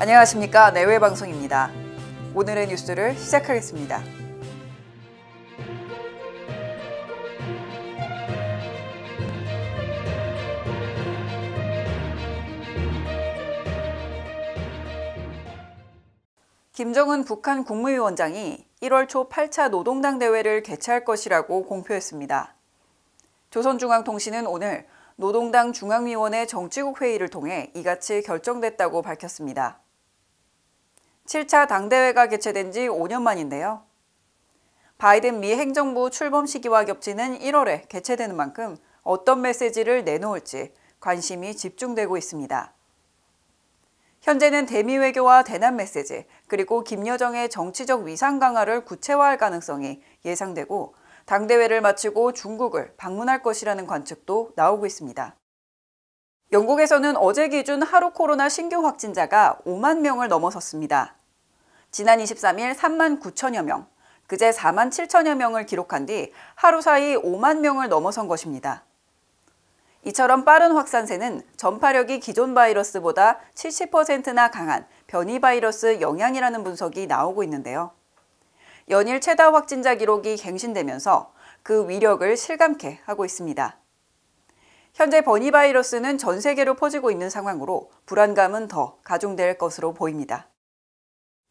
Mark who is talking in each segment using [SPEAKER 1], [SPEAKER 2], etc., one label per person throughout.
[SPEAKER 1] 안녕하십니까 내외 방송입니다. 오늘의 뉴스를 시작하겠습니다. 김정은 북한 국무위원장이 1월 초 8차 노동당 대회를 개최할 것이라고 공표했습니다. 조선중앙통신은 오늘 노동당 중앙위원회 정치국 회의를 통해 이같이 결정됐다고 밝혔습니다. 7차 당대회가 개최된 지 5년 만인데요. 바이든 미 행정부 출범 시기와 겹치는 1월에 개최되는 만큼 어떤 메시지를 내놓을지 관심이 집중되고 있습니다. 현재는 대미 외교와 대남 메시지, 그리고 김여정의 정치적 위상 강화를 구체화할 가능성이 예상되고 당대회를 마치고 중국을 방문할 것이라는 관측도 나오고 있습니다. 영국에서는 어제 기준 하루 코로나 신규 확진자가 5만 명을 넘어섰습니다. 지난 23일 3만 9천여 명, 그제 4만 7천여 명을 기록한 뒤 하루 사이 5만 명을 넘어선 것입니다. 이처럼 빠른 확산세는 전파력이 기존 바이러스보다 70%나 강한 변이 바이러스 영향이라는 분석이 나오고 있는데요. 연일 최다 확진자 기록이 갱신되면서 그 위력을 실감케 하고 있습니다. 현재 버니 바이러스는 전 세계로 퍼지고 있는 상황으로 불안감은 더 가중될 것으로 보입니다.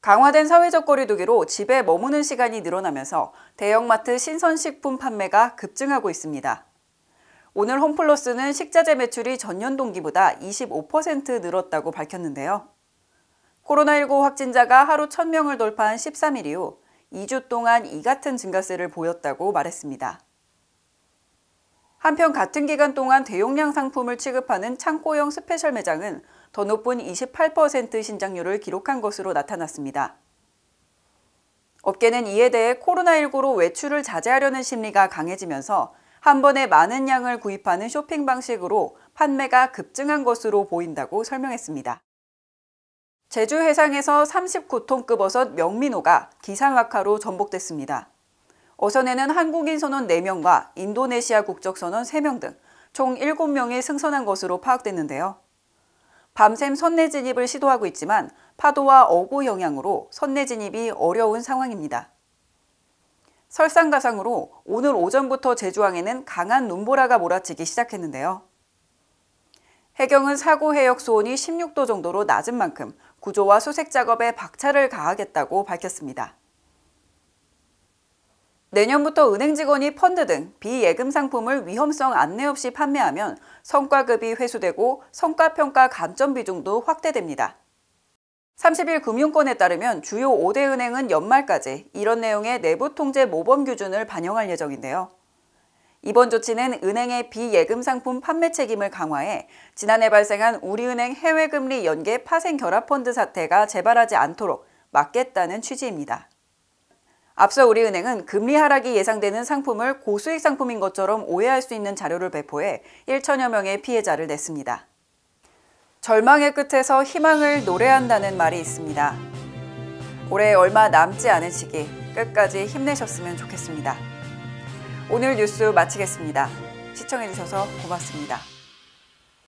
[SPEAKER 1] 강화된 사회적 거리두기로 집에 머무는 시간이 늘어나면서 대형마트 신선식품 판매가 급증하고 있습니다. 오늘 홈플러스는 식자재 매출이 전년 동기보다 25% 늘었다고 밝혔는데요. 코로나19 확진자가 하루 1000명을 돌파한 13일 이후 2주 동안 이 같은 증가세를 보였다고 말했습니다. 한편 같은 기간 동안 대용량 상품을 취급하는 창고형 스페셜 매장은 더 높은 28% 신장률을 기록한 것으로 나타났습니다. 업계는 이에 대해 코로나19로 외출을 자제하려는 심리가 강해지면서 한 번에 많은 양을 구입하는 쇼핑 방식으로 판매가 급증한 것으로 보인다고 설명했습니다. 제주 해상에서 39톤급 어선 명민호가 기상 악화로 전복됐습니다. 어선에는 한국인 선원 4명과 인도네시아 국적 선원 3명 등 총 7명이 승선한 것으로 파악됐는데요. 밤샘 선내 진입을 시도하고 있지만 파도와 어구 영향으로 선내 진입이 어려운 상황입니다. 설상가상으로 오늘 오전부터 제주항에는 강한 눈보라가 몰아치기 시작했는데요. 해경은 사고 해역 수온이 16도 정도로 낮은 만큼 구조와 수색 작업에 박차를 가하겠다고 밝혔습니다. 내년부터 은행 직원이 펀드 등 비예금 상품을 위험성 안내 없이 판매하면 성과급이 회수되고 성과평가 감점 비중도 확대됩니다. 30일 금융권에 따르면 주요 5대 은행은 연말까지 이런 내용의 내부 통제 모범 규준을 반영할 예정인데요. 이번 조치는 은행의 비예금 상품 판매 책임을 강화해 지난해 발생한 우리은행 해외금리 연계 파생 결합펀드 사태가 재발하지 않도록 막겠다는 취지입니다. 앞서 우리은행은 금리 하락이 예상되는 상품을 고수익 상품인 것처럼 오해할 수 있는 자료를 배포해 1천여 명의 피해자를 냈습니다. 절망의 끝에서 희망을 노래한다는 말이 있습니다. 올해 얼마 남지 않은 시기 끝까지 힘내셨으면 좋겠습니다. 오늘 뉴스 마치겠습니다. 시청해주셔서 고맙습니다.